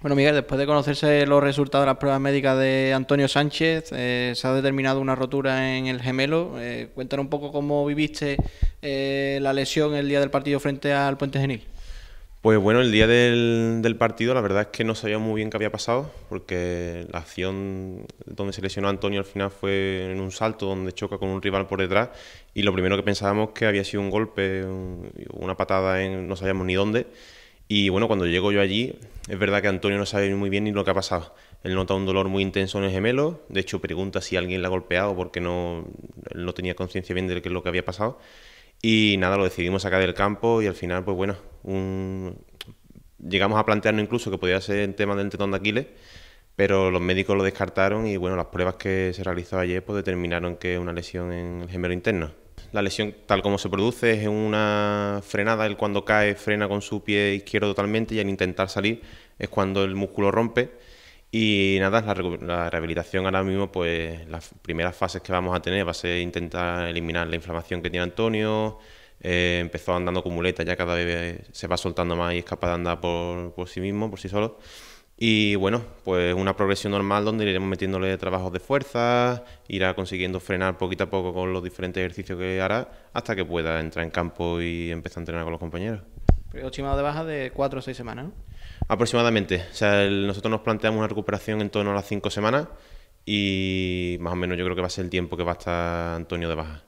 Bueno, Miguel, después de conocerse los resultados de las pruebas médicas de Antonio Sánchez, eh, se ha determinado una rotura en el gemelo. Eh, cuéntanos un poco cómo viviste eh, la lesión el día del partido frente al Puente Genil. Pues bueno, el día del, partido la verdad es que no sabía muy bien qué había pasado, porque la acción donde se lesionó Antonio al final fue en un salto donde choca con un rival por detrás y lo primero que pensábamos que había sido un golpe, una patada en no sabíamos ni dónde y bueno, cuando llego yo allí, es verdad que Antonio no sabe muy bien ni lo que ha pasado. Él nota un dolor muy intenso en el gemelo, de hecho pregunta si alguien le ha golpeado porque no, no tenía conciencia bien de lo que había pasado. Y nada, lo decidimos acá del campo y al final, pues bueno, llegamos a plantearnos incluso que podía ser el tema del tetón de Aquiles, pero los médicos lo descartaron y bueno, las pruebas que se realizó ayer pues determinaron que una lesión en el gemelo interno. La lesión tal como se produce es una frenada, él cuando cae frena con su pie izquierdo totalmente y al intentar salir es cuando el músculo rompe y nada, la, la rehabilitación ahora mismo, pues las primeras fases que vamos a tener va a ser intentar eliminar la inflamación que tiene Antonio, eh, empezó andando con muletas, ya cada vez se va soltando más y es capaz de andar por sí mismo, por sí solo. Y bueno, pues una progresión normal donde iremos metiéndole trabajos de fuerza, irá consiguiendo frenar poquito a poco con los diferentes ejercicios que hará hasta que pueda entrar en campo y empezar a entrenar con los compañeros. Periodo de baja de cuatro o seis semanas, Aproximadamente. O sea, nosotros nos planteamos una recuperación en torno a las cinco semanas y más o menos yo creo que va a ser el tiempo que va a estar Antonio de baja.